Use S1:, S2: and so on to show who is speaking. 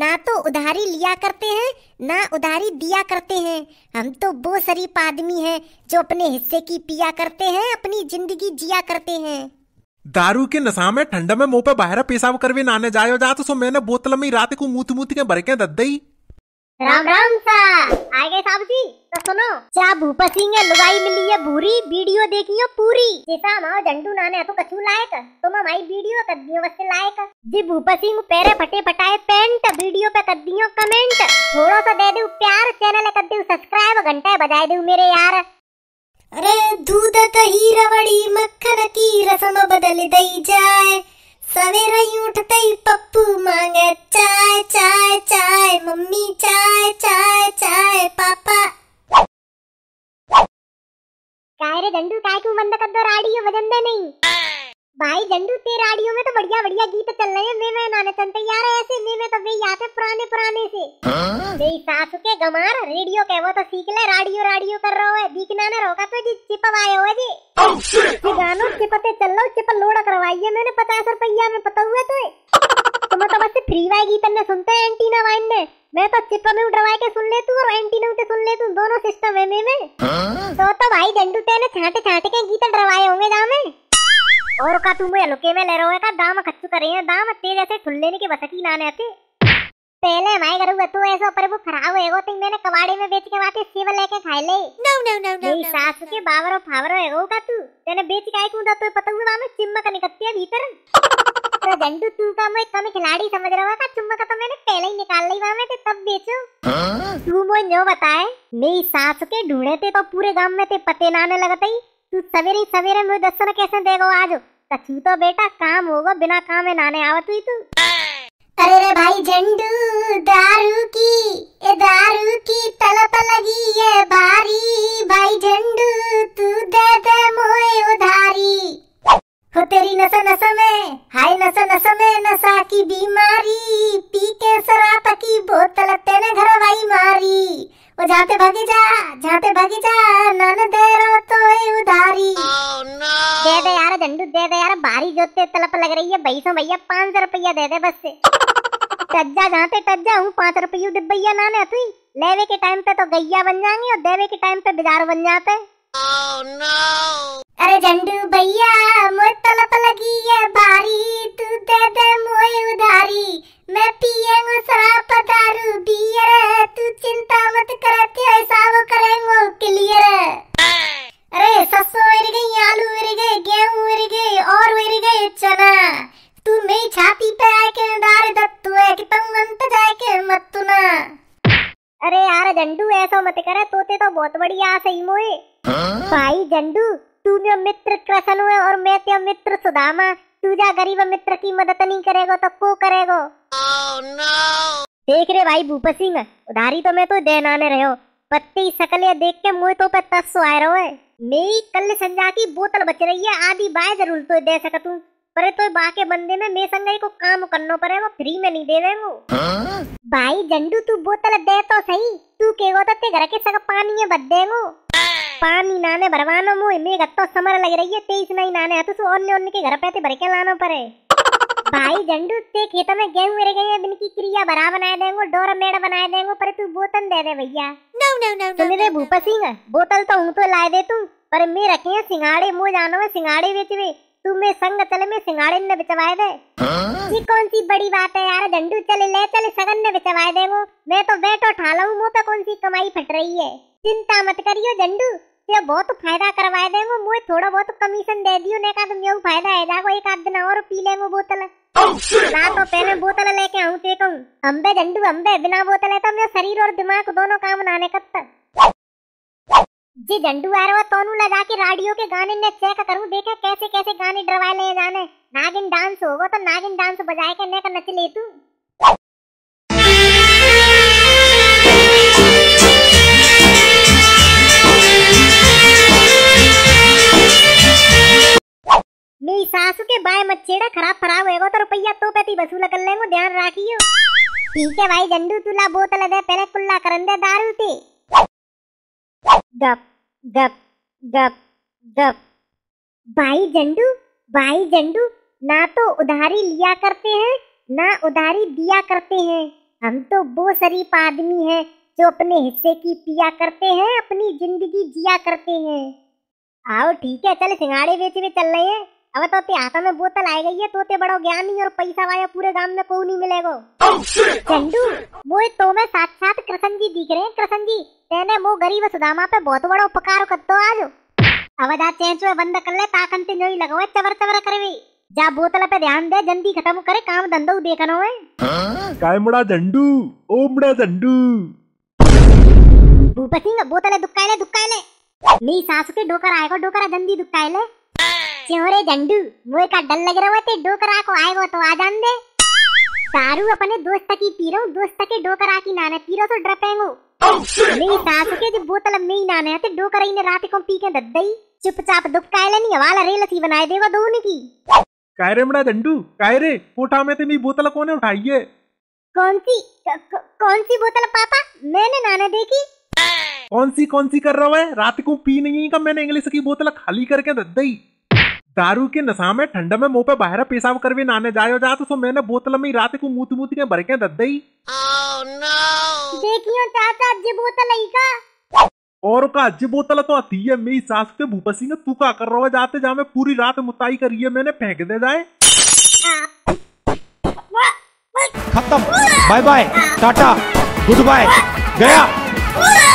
S1: ना तो उधारी लिया करते हैं ना उधारी दिया करते हैं हम तो वो शरीफ आदमी हैं जो अपने हिस्से की पिया करते हैं अपनी जिंदगी जिया करते हैं दारू के नशा में ठंड में मुंह पे बाहर पेशाब करवे नाने जायो जा तो सो मैंने बोतल में रात को मूत मूत के भर के दद दई राम राम सा आ गए साहब जी तो सुनो क्या भूपा सिंह है लुगाई मिली है भूरी वीडियो देखियो पूरी जैसा हमारा झंडू नाने तो कछु लायक तुम हमारी वीडियो कर दियो वैसे लायक जी भूपा सिंह पैरे फटे फटाए पेंट वीडियो पे कर दियो कमेंट थोड़ा सा दे दू प्यार चैनल कर दू सब्सक्राइब घंटा बजाए दू मेरे यार अरे दूध दही रवड़ी मक्खन की रसम बदल दई जाए सवेरा उठते ही पप्पू मांगे चाय चाय चाय मम्मी चाय चाय चाय पापा काय रे दंडू काय तू मंद कद्दो राडी वजन दे नहीं भाई झंडू तेरे रेडियो में तो बढ़िया बढ़िया गीत चल रहे हैं मैं मैं नाना चंद यार ऐसे मैं मैं तो वे याद है पुराने पुराने से बे हाँ? सास के गमार रेडियो के वो तो सीख ले रेडियो रेडियो कर रहा है दिखना ना रोका तो जी आए हो जी oh, गानो गानों पे चल लो चिप लोड करवाइए मैंने पचास रुपया में पता हुआ तो तुम तो बस फ्री वाई गीत ने सुनते हैं एंटीना वाइन ने मैं तो चिप में उड़वा के सुन ले तू और एंटीना में सुन ले तू दोनों सिस्टम है मैं में हाँ? तो तो भाई झंडू तेने छाटे छाटे के गीत डरवाए होंगे जा में और का तुम हलके में ले रहो है का दाम खर्च करे हैं दाम तेज ऐसे ठुल लेने के बसकी नाने आते पहले हमारे घर तू ऐसा पर वो खराब है तो मैंने कबाड़े में बेच के बाते सेव लेके खा ले नो नो नो नो मेरी सास के बावरो फावरो है का तू तेने बेच के आई कूदा तो पता पतंग में चिमक निकलती है भीतर तो जंडू तू का मैं कम खिलाड़ी समझ रहा था चुम्मा का तो मैंने पहले ही निकाल ली वहां में तो तब बेचो हाँ? तू मुझे बताए मेरी सास के ढूंढे थे तो पूरे गांव में ते पते नाने लगते ही सवेरे सवेरे मुझे दसन कैसे देगो आज सची तो बेटा काम होगा बिना काम में नाने आवत हुई तू तो। अरे रे भाई झंडू दारू की ए दारू की तलप लगी है भारी भाई झंडू तू दे दे मोए उधारी हो तेरी नसा नसा में हाय नसा नसा में नसा की बीमारी पी के शराब की बोतल तेने घर भाई मारी ओ जाते भागी जा जाते भागी जा नन दे जोतते तलप लग रही है भैसो भैया पाँच सौ रुपया दे दे बस टज्जा जहाँ पे टज्जा हूँ पाँच रुपयू डिब्बैया ना ने थी लेवे के टाइम पे तो गैया बन जाएंगी और देवे के टाइम पे बिजार बन जाते oh, no. अरे झंडू भैया मुझे तलप लगी बहुत बढ़िया सही मोए हाँ? भाई झंडू तू मेरा मित्र कृष्ण हुए और मैं तेरा मित्र सुदामा तू जा गरीब मित्र की मदद नहीं करेगा तो को करेगा oh, no. देख रे भाई भूप सिंह उधारी तो मैं तो देना ने रहो पत्ती सकले देख के मुँह तो पे तस्सो आ रहो है मेरी कल संजा की बोतल बच रही है आधी बाय जरूर तो दे सकतू पर तो बाके बंदे में मे संगई को काम करनो पड़े वो फ्री में नहीं देवे वो हाँ? भाई जंडू तू बोतल दे तो सही तू केगो तो ते घर के सग पानी है बदे वो पानी नाने भरवानो मु मे गत्तो समर लग रही है तेईस तो नहीं नाने हाथ सो अन्य अन्य के घर पे ते तो भर के लानो पड़े भाई जंडू ते खेत में गेहूं मेरे गए अब इनकी क्रिया बरा बनाए देंगे डोर मेड़ बनाए देंगे पर तू बोतल दे दे भैया नो नो नो तो मेरे भूपा सिंह बोतल तो हूं तो लाए दे तू पर मैं रखे सिंगाड़े मो जानो में सिंगाड़े बेचवे तुम्हें संग चले में सिंगाड़े ने बिचवाए दे ये कौन सी बड़ी बात है यार झंडू चले ले चले सगन ने बिचवाए दे वो मैं तो बैठो उठा लाऊ मुंह पे कौन सी कमाई फट रही है चिंता मत करियो झंडू ये बहुत फायदा करवाए दे वो मुझे थोड़ा बहुत कमीशन दे दियो ने कहा तुम यू फायदा है जाको एक आध दिन और पी ले वो बोतल ना तो पहले बोतल लेके आऊं ते कहूं अम्बे झंडू अम्बे बिना बोतल है तो मेरा शरीर और दिमाग दोनों काम नाने कत्ता जी झंडू आ रहा तो लगा के रेडियो के गाने ने चेक करूं देखा कैसे कैसे गाने डरवा ले जाने नागिन डांस होगा तो नागिन डांस बजाए के ने का नच ले तू मेरी सासू के बाय मच्छेड़ा खराब खराब होएगा तो रुपया तो पैती वसूल कर लेंगे ध्यान राखियो ठीक है भाई झंडू तुला बोतल दे पहले कुल्ला करन दे दारू ते गप गप गप गप भाई जंडू भाई जंडू ना तो उधारी लिया करते हैं ना उधारी दिया करते हैं हम तो वो शरीफ आदमी हैं जो अपने हिस्से की पिया करते हैं अपनी जिंदगी जिया करते हैं आओ ठीक है चल सिंगाड़े बेच में चल रहे हैं अब तो तोते हाथा में बोतल आ गई है तोते बड़ो ज्ञानी और पैसा वाया पूरे गांव में कोई नहीं मिलेगो oh, चंडू वो तो मैं साथ साथ कृष्ण जी दिख रहे हैं कृष्ण जी तेने वो गरीब सुदामा पे बहुत बड़ा उपकार कर दो आज अब जा चेंचुए बंद कर ले ताकन से जोई लगवे चबर चबर करवे जा बोतल पे ध्यान दे जल्दी खत्म करे काम धंधो देखना है काय मुड़ा झंडू ओ मुड़ा झंडू भूपत सिंह बोतले दुकाइले दुकाइले नी सासु के डोकर आएगा डोकरा जल्दी दुकाइले नाचे हो रे झंडू मोए का डल लग रहा ते डोकरा को आए आएगो तो आ जान दे सारू अपने दोस्त की पीरो दोस्त के डोकरा की नाने पीरो तो डर डरपेंगो नहीं सास के जो बोतल में ही नाने है ते डोकरा ही ने रात को पी के दद्दई चुपचाप दुपकाए लेनी वाला रेल थी बनाए देगा दोने की काय रे मड़ा झंडू काय रे कोठा में तेरी बोतल कोने उठाई है कौन सी कौन सी बोतल पापा मैंने नाना देखी कौन सी कौन सी कर रहा है रात को पी नहीं का मैंने इंग्लिश की बोतल खाली करके दद्दई दारू के नशा में ठंड में मुंह पे बाहर पेशाब कर भी नाने जायो जात तो सो मैंने बोतल में रात को मूत मूत के भर के दद दई oh, देखियो चाचा जी बोतल ही का और का जी बोतल तो आती है मेरी सास के भूपसी ने तू का कर रहा जाते जा मैं पूरी रात मुताई करी है मैंने फेंक दे जाए हाँ। खत्म bye bye tata goodbye गया हाँ।